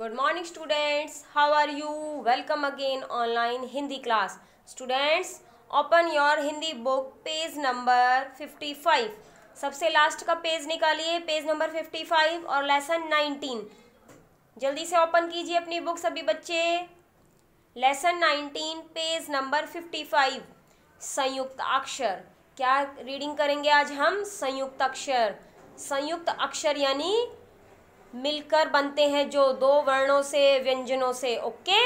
good morning students how are you welcome again online Hindi class students open your Hindi book page number 55 सबसे last का page निकालिए page number 55 और lesson 19 जल्दी से open कीजिए अपनी बुक सभी बच्चे लेसन 19 पेज नंबर 55 संयुक्त अक्षर क्या रीडिंग करेंगे आज हम संयुक्त अक्षर संयुक्त अक्षर यानी मिलकर बनते हैं जो दो वर्णों से व्यंजनों से ओके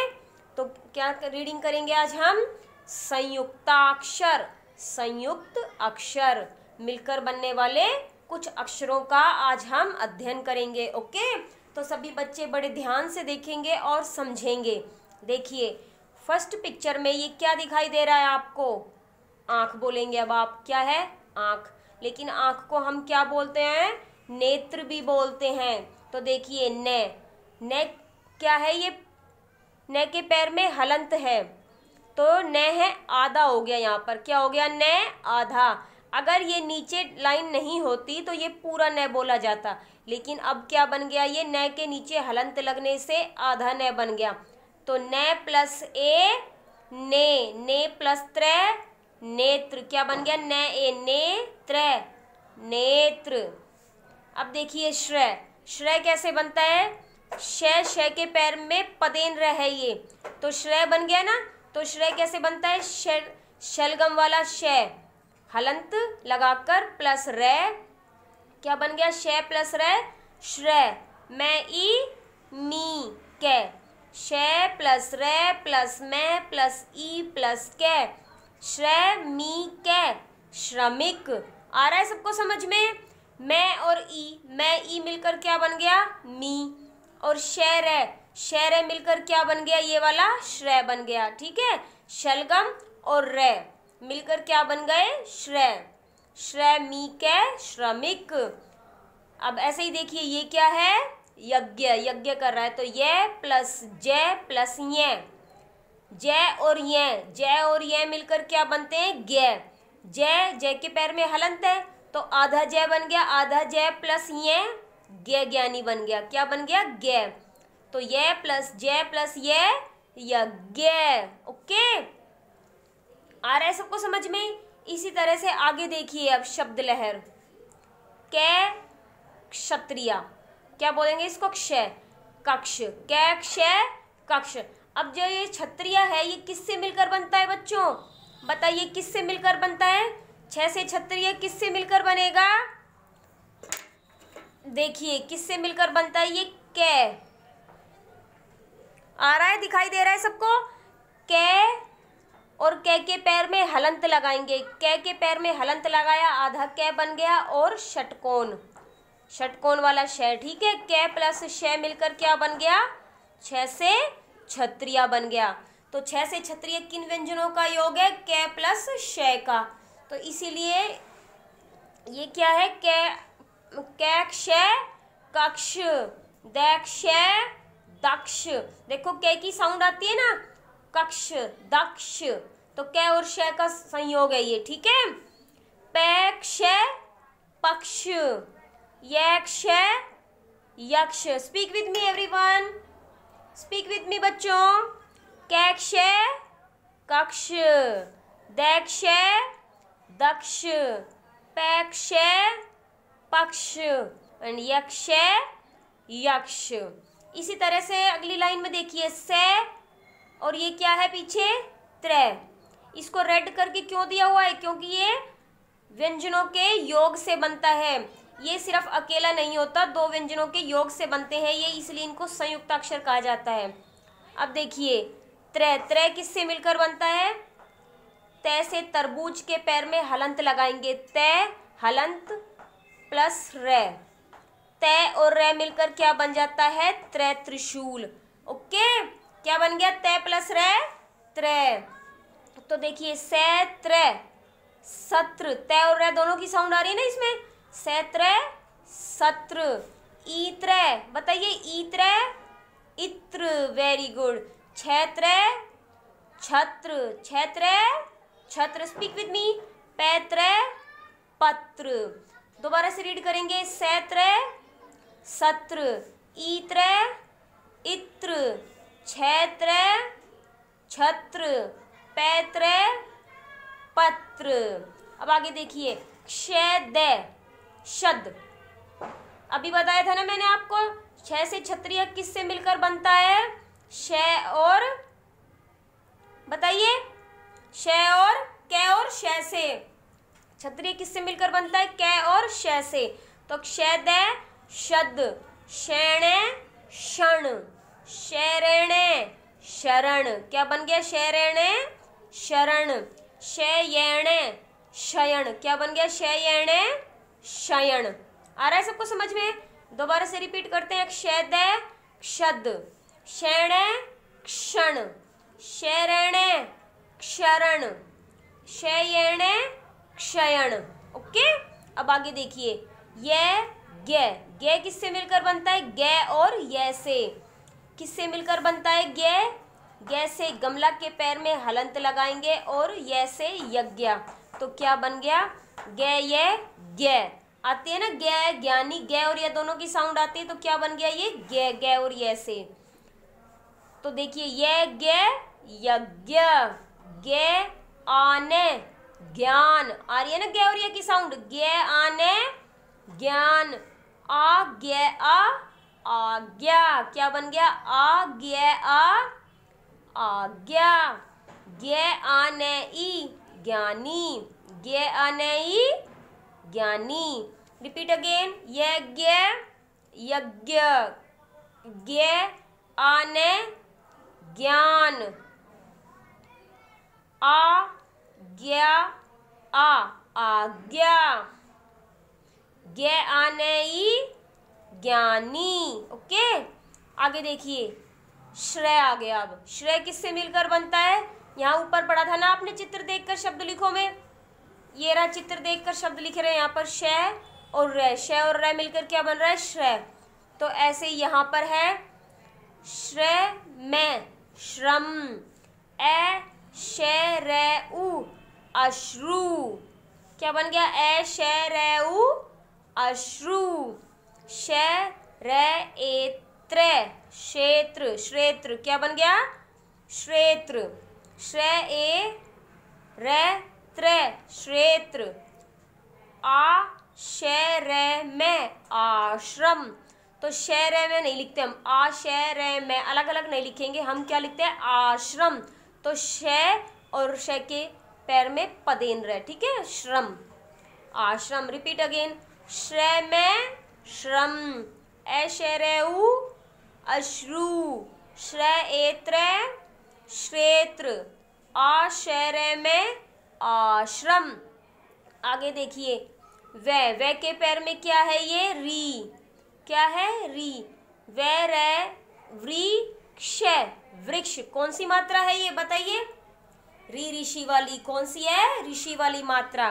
तो क्या रीडिंग करेंगे आज हम संयुक्ताक्षर संयुक्त अक्षर मिलकर बनने वाले कुछ अक्षरों का आज हम अध्ययन करेंगे ओके तो सभी बच्चे बड़े ध्यान से देखेंगे और समझेंगे देखिए फर्स्ट पिक्चर में ये क्या दिखाई दे रहा है आपको आँख बोलेंगे अब आप क्या है आँख लेकिन आँख को हम क्या बोलते हैं नेत्र भी बोलते हैं तो देखिए ने ने क्या है ये ने के पैर में हलंत है तो न है आधा हो गया यहाँ पर क्या हो गया न आधा अगर ये नीचे लाइन नहीं होती तो ये पूरा न बोला जाता लेकिन अब क्या बन गया ये न के नीचे हलंत लगने से आधा न बन गया तो न प्लस ए ने ने प्लस त्र नेत्र क्या बन गया न ने, ए नेत्र अब देखिए श्रेय श्रय कैसे बनता है शय शय के पैर में पदेन्द्र है ये तो श्रय बन गया ना तो श्रय कैसे बनता है शलगम वाला शय हलंत लगाकर प्लस रे क्या बन गया शय प्लस रे श्रय मैं ई नी कै शय प्लस रे प्लस मैं प्लस ई प्लस कै श्रय मी कै श्रमिक आ रहा है सबको समझ में मैं और ई मैं ई मिलकर क्या बन गया मी और शेर है शेर है मिलकर क्या बन गया ये वाला श्रय बन गया ठीक है शलगम और रे मिलकर क्या बन गए श्रय मी के श्रमिक अब ऐसे ही देखिए ये क्या है यज्ञ यज्ञ कर रहा है तो ये प्लस जय प्लस ये जय और ये जय और ये मिलकर क्या बनते हैं गय जय जय के पैर में हलंत है तो आधा जय बन गया आधा जय प्लस ये ज्ञ ज्ञानी बन गया क्या बन गया ज्ञ तो ये प्लस जय प्लस ये या ज्ञ ओके आ रहा है सबको समझ में इसी तरह से आगे देखिए अब शब्द लहर कै क्षत्रिया क्या बोलेंगे इसको क्षय कक्ष कै क्षय कक्ष अब जो ये क्षत्रिय है ये किससे मिलकर बनता है बच्चों बताइए किससे मिलकर बनता है छह से छत्तीय किससे मिलकर बनेगा देखिए किससे मिलकर बनता है ये कै आ रहा है दिखाई दे रहा है सबको कै और कै के पैर में हलंत लगाएंगे कै के पैर में हलंत लगाया आधा कै बन गया और षटकोण षटकोण वाला शय ठीक है कै प्लस शह मिलकर क्या बन गया छह से छत्रिया बन गया तो छह से छत्रिया किन व्यंजनों का योग है कै प्लस शय का तो इसीलिए ये क्या है कै कैक्ष कक्ष दक्ष दक्ष देखो कै की साउंड आती है ना कक्ष दक्ष तो कै और श का संयोग है ये ठीक है पैक्ष पक्ष यक्ष यक्ष speak with me everyone speak with me बच्चों कैक्ष कक्ष दैक्ष दक्ष पैक्ष पक्ष एंड यक्ष यक्ष इसी तरह से अगली लाइन में देखिए स और ये क्या है पीछे त्रय इसको रेड करके क्यों दिया हुआ है क्योंकि ये व्यंजनों के योग से बनता है ये सिर्फ अकेला नहीं होता दो व्यंजनों के योग से बनते हैं ये इसलिए इनको संयुक्त अक्षर कहा जाता है अब देखिए त्रय त्रय किससे मिलकर बनता है तय से तरबूज के पैर में हलंत लगाएंगे तय हलंत प्लस रे तय और रे मिलकर क्या बन जाता है त्रै त्रिशूल ओके क्या बन गया तय प्लस रे त्रै तो देखिए सैत्र सत्र तय और रे दोनों की साउंड आ रही है ना इसमें सैत्र सत्र इत्र बताइए इत्र इत्र वेरी गुड छत्र छत्र छत्र छत्र स्पीक विद मी पैत्र पत्र दोबारा से रीड करेंगे सैत्र सत्र ईत्र इत्र क्षेत्र छत्र पैत्र पत्र अब आगे देखिए क्षेद शद अभी बताया था ना मैंने आपको छ से छत्रिय किससे मिलकर बनता है शय और बताइए शय और कै और शय से क्षत्रिय किससे मिलकर बनता है कै और शय से तो क्षद शद शैण क्षण शैरण शरण क्या बन गया शैरण शरण शयण शयण क्या बन गया शयण शयण आ रहा है सबको समझ में दोबारा से रिपीट करते हैं क्षद क्षद क्षण क्षण शरण क्षरण क्षयण क्षयण ओके अब आगे देखिए ये गय किससे मिलकर बनता है गय और ये से किससे मिलकर बनता है गय गय से गमला के पैर में हलंत लगाएंगे और यह से यज्ञ तो क्या बन गया गै ये गय आती है ना गै ज्ञानी गै और यह दोनों की साउंड आती है तो क्या बन गया ये गय गै और यह से तो देखिए यह गय यज्ञ गे आने ज्ञान आ रही है ना गे और ये की साउंड गे आने ज्ञान आ गे आ आज्ञा क्या बन गया आ गे आ आज्ञा गे आने ई ज्ञानी गे आने ई ज्ञानी रिपीट अगेन यज्ञ यज्ञ गे आने ज्ञान आ गया आ आने ई ज्ञानी ओके आगे देखिए श्रेय आ गया अब श्रेय किससे मिलकर बनता है यहाँ ऊपर पढ़ा था ना आपने चित्र देखकर शब्द लिखो में ये रहा चित्र देखकर शब्द लिख रहे हैं यहाँ पर शय और र शय और रय मिलकर क्या बन रहा है श्रेय तो ऐसे यहाँ पर है श्रेय में श्रम ए शेरऊ अश्रु क्या बन गया ए शेरऊ अश्रु शेत्र क्षेत्र श्रेत्र क्या बन गया श्रेत्र शे ए रे त्र आ शर में आश्रम तो शहर में नहीं लिखते हम आ आशर में अलग अलग नहीं लिखेंगे हम क्या लिखते हैं आश्रम तो शय और शय के पैर में पदेन्द्र है ठीक है श्रम आश्रम रिपीट अगेन श्रय में श्रम ऐशरऊ अश्रु श्रेत्र श्रेत्र आशर में आश्रम आगे देखिए वे वै के पैर में क्या है ये री क्या है री वै रे व्री क्ष वृक्ष कौन सी मात्रा है ये बताइए री ऋषि वाली कौन सी है ऋषि वाली मात्रा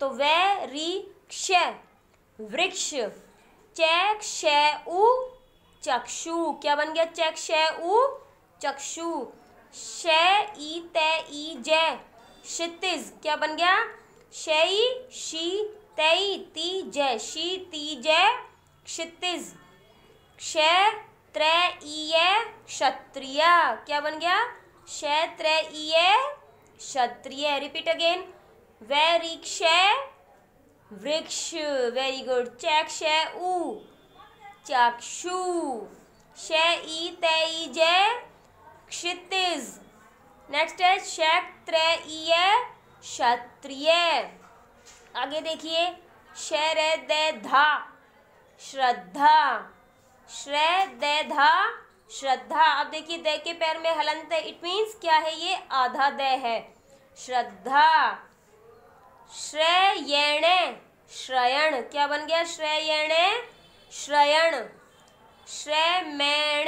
तो वह री क्ष वृक्ष चैक्ष उ चक्षु क्या बन गया चैक्ष उ चक्षु शे ई ई जय क्षितिज क्या बन गया शई शी तई ती जय शी ती जय क्षितिज क्षय त्रय क्षत्रिय क्या बन गया क्षत्रिय क्षत्रिय रिपीट अगेन वृक्ष वृक्ष वेरी गुड चक्ष उ चक्षु ई जय क्षितिज नेक्स्ट है क्षत्रिय क्षत्रिय आगे देखिए दे धा श्रद्धा श्रेय दे धा श्रद्धा अब देखिए दे के पैर में हलंत है इट मीन्स क्या है ये आधा दे है श्रद्धा श्रेय श्रयण क्या बन गया श्रेय श्रयण श्रेय मैण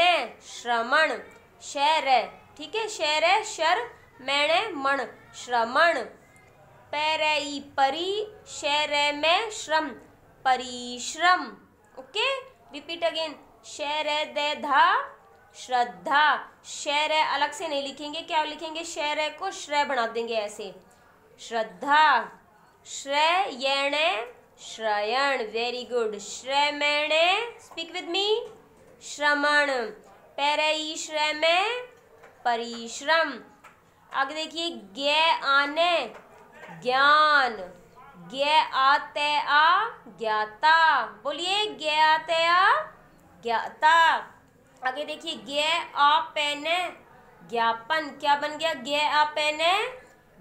श्रमण शैर ठीक है शैर शर मैण मण श्रमण पैरई परी शैर में श्रम परिश्रम ओके रिपीट अगेन दे धा श्रद्धा शेर अलग से नहीं लिखेंगे क्या लिखेंगे शेर को श्रेय बना देंगे ऐसे श्रद्धा श्रेय श्रयण वेरी गुड मैण स्पीक विद मी श्रमण पैर श्रेय में परिश्रम आगे देखिए गे आने ज्ञान ग्य आते आ ज्ञाता बोलिए आते आ ज्ञाता आगे देखिए आ अपेन ज्ञापन क्या बन गया आ अपेन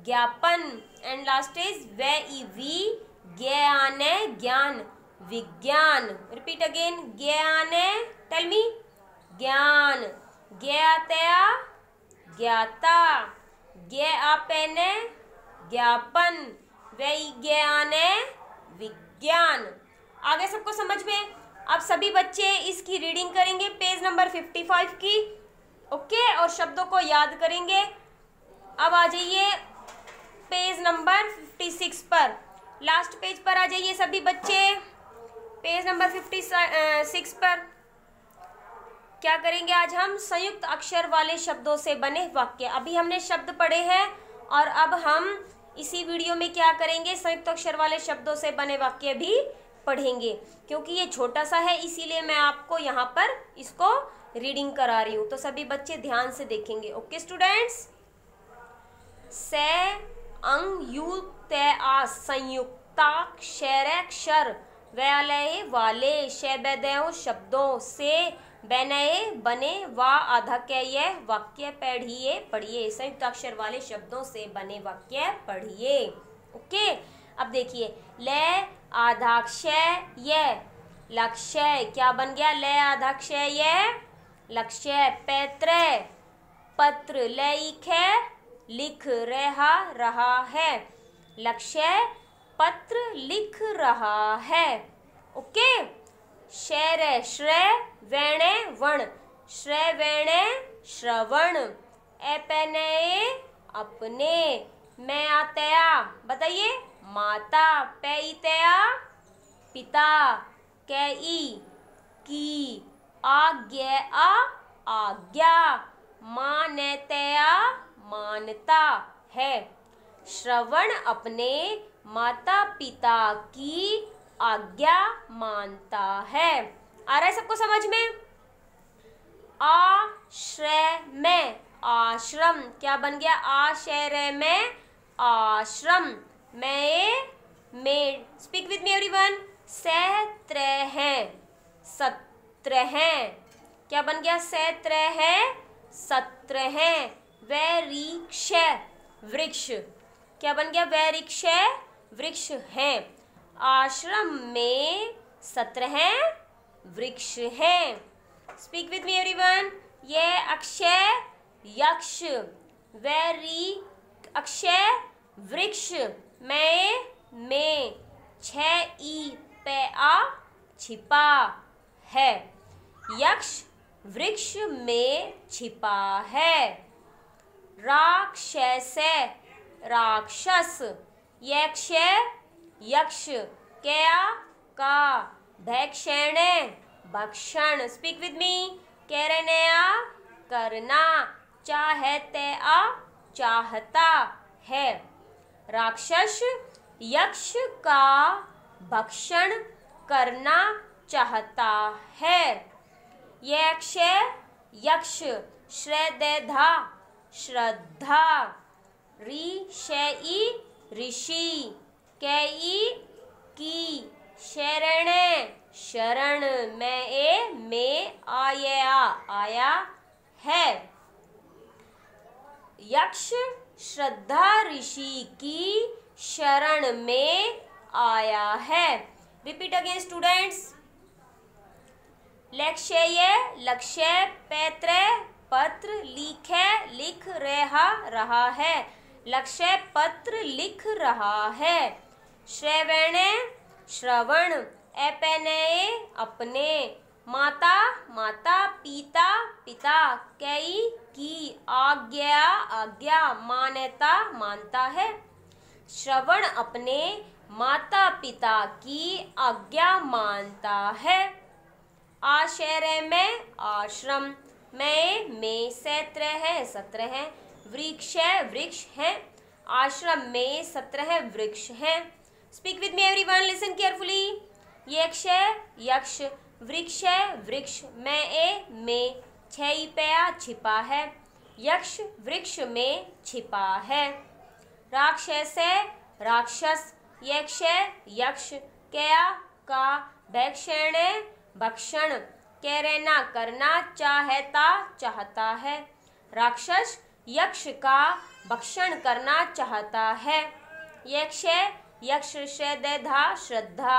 ज्ञापन एंड लास्ट इज वे ई वी ज्ञान ज्ञान विज्ञान रिपीट अगेन ज्ञान टेल मी ज्ञान ज्ञातया ज्ञाता आ ज्ञापेन ज्ञापन वे ज्ञान विज्ञान आगे सबको समझ में अब सभी बच्चे इसकी रीडिंग करेंगे पेज नंबर 55 की ओके और शब्दों को याद करेंगे अब आ जाइए पेज नंबर 56 पर लास्ट पेज पर आ जाइए सभी बच्चे पेज नंबर 56 पर क्या करेंगे आज हम संयुक्त अक्षर वाले शब्दों से बने वाक्य अभी हमने शब्द पढ़े हैं और अब हम इसी वीडियो में क्या करेंगे संयुक्त अक्षर वाले शब्दों से बने वाक्य भी पढ़ेंगे क्योंकि ये छोटा सा है इसीलिए मैं आपको यहाँ पर इसको रीडिंग करा रही हूँ तो सभी बच्चे ध्यान से देखेंगे ओके स्टूडेंट्स से अंग यू तय संयुक्ताक्षर व्यलय वाले शैबदयों शब्दों से बनए बने व अधक्य वाक्य पढ़िए पढ़िए संयुक्ताक्षर वाले शब्दों से बने वाक्य पढ़िए ओके अब देखिए ले आधाक्षय लक्ष्य क्या बन गया लय आधाक्षय लक्ष्य पैत्र पत्र लिख लिख रहा रहा है लक्ष्य पत्र लिख रहा है ओके शेर श्रय वैण वण श्रय वैण श्रवण अपने अपने मैं आतया बताइए माता पेइतया पिता कैई की आज्ञा आज्ञा मानतया मानता है श्रवण अपने माता पिता की आज्ञा मानता है आ रहा है सबको समझ में आश्रय में आश्रम क्या बन गया आश्रय में आश्रम मैं मेड स्पीक विद मी वन सत्रह हैं सत्रह क्या बन गया सत्रह है सत्रह है वृक्ष वृक्ष क्या बन गया वृक्ष वृक्ष है आश्रम में सत्रह वृक्ष है स्पीक विद मी एवरीवन ये अक्षय यक्ष वेरी अक्षय वृक्ष मैं में छ ई पे आ छिपा है यक्ष वृक्ष में छिपा है राक्षस राक्षस यक्ष यक्ष क्या का भैक्षण भक्षण स्पीक विद मी आ करना चाहते आ चाहता है राक्षस यक्ष का भक्षण करना चाहता है यक्ष यक्ष श्रद्धा श्रद्धा ऋषि ऋषि कई की शरण शरण में ए में आया आया है यक्ष श्रद्धा ऋषि की शरण में आया है रिपीट अगेन स्टूडेंट्स लक्ष्य लक्ष्य पैत्र पत्र लिख लिख रहा रहा है लक्ष्य पत्र लिख रहा है श्रवण श्रवण अपनय अपने माता माता पिता पिता कई की आज्ञा आज्ञा मान्यता मानता है श्रवण अपने माता पिता की आज्ञा मानता है आशरे में आश्रम में में सत्र है सत्र है वृक्ष है वृक्ष है आश्रम में सत्र है वृक्ष है speak with me everyone listen carefully यक्ष है यक्ष वृक्ष है वृक्ष में ए में छिपया छिपा है यक्ष वृक्ष में छिपा है राक्षस राक्षस यक्ष यक्ष क्या का भैक्षण भक्षण कह रहना करना चाहता चाहता है राक्षस यक्ष का भक्षण करना चाहता है यक्ष यक्ष श्रद्धा श्रद्धा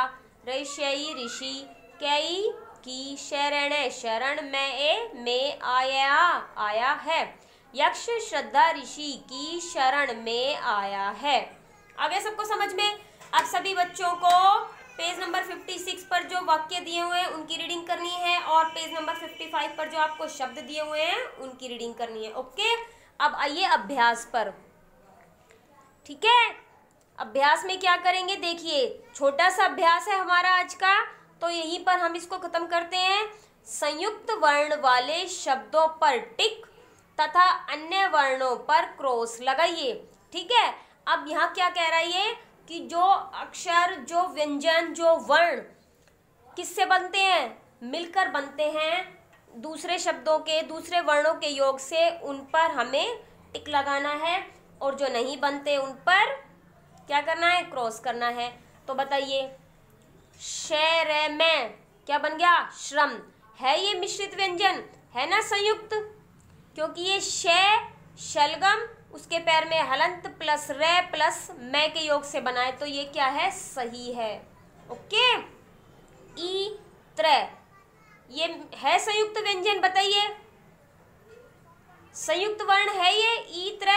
ऋषि ऋषि कई की शरण शरण में ए में आया आया है यक्ष श्रद्धा ऋषि की शरण में आया है आ गया सबको समझ में अब सभी बच्चों को पेज नंबर 56 पर जो वाक्य दिए हुए हैं उनकी रीडिंग करनी है और पेज नंबर 55 पर जो आपको शब्द दिए हुए हैं उनकी रीडिंग करनी है ओके अब आइए अभ्यास पर ठीक है अभ्यास में क्या करेंगे देखिए छोटा सा अभ्यास है हमारा आज का तो यहीं पर हम इसको ख़त्म करते हैं संयुक्त वर्ण वाले शब्दों पर टिक तथा अन्य वर्णों पर क्रॉस लगाइए ठीक है अब यहाँ क्या कह रहा है ये कि जो अक्षर जो व्यंजन जो वर्ण किससे बनते हैं मिलकर बनते हैं दूसरे शब्दों के दूसरे वर्णों के योग से उन पर हमें टिक लगाना है और जो नहीं बनते उन पर क्या करना है क्रॉस करना है तो बताइए शेर में क्या बन गया श्रम है ये मिश्रित व्यंजन है ना संयुक्त क्योंकि ये शे शलगम उसके पैर में हलंत प्लस रे प्लस मै के योग से बनाए तो ये क्या है सही है ओके ई त्र ये है संयुक्त व्यंजन बताइए संयुक्त वर्ण है ये ई त्र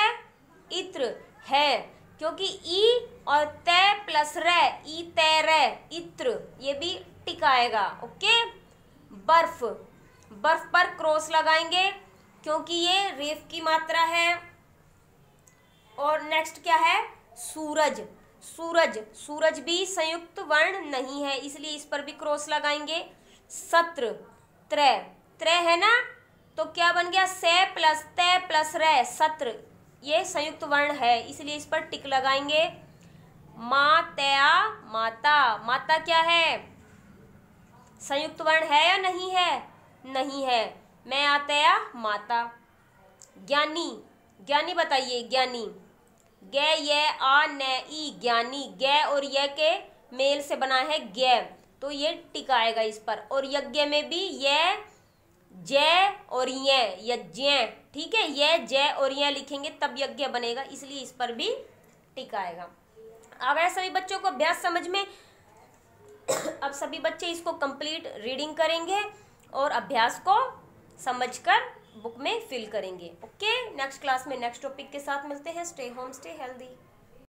इत्र है क्योंकि ई और ते प्लस रे ई ते रे इत्र ये भी टिकाएगा ओके बर्फ बर्फ पर क्रॉस लगाएंगे क्योंकि ये रेफ की मात्रा है और नेक्स्ट क्या है सूरज सूरज सूरज भी संयुक्त वर्ण नहीं है इसलिए इस पर भी क्रॉस लगाएंगे सत्र त्रय त्रय है ना तो क्या बन गया से प्लस ते प्लस रे सत्र ये संयुक्त वर्ण है इसलिए इस पर टिक लगाएंगे मातया माता माता क्या है संयुक्त वर्ण है या नहीं है नहीं है मैं आतया माता ज्ञानी ज्ञानी बताइए ज्ञानी गै ये आ न ई ज्ञानी गै और य के मेल से बना है गै तो ये टिक आएगा इस पर और यज्ञ में भी ये जय और ये यज्ञ ठीक है यह जय और ये लिखेंगे तब यज्ञ बनेगा इसलिए इस पर भी टिक आएगा आ गया सभी बच्चों को अभ्यास समझ में अब सभी बच्चे इसको कंप्लीट रीडिंग करेंगे और अभ्यास को समझकर बुक में फिल करेंगे ओके नेक्स्ट क्लास में नेक्स्ट टॉपिक के साथ मिलते हैं स्टे होम स्टे हेल्दी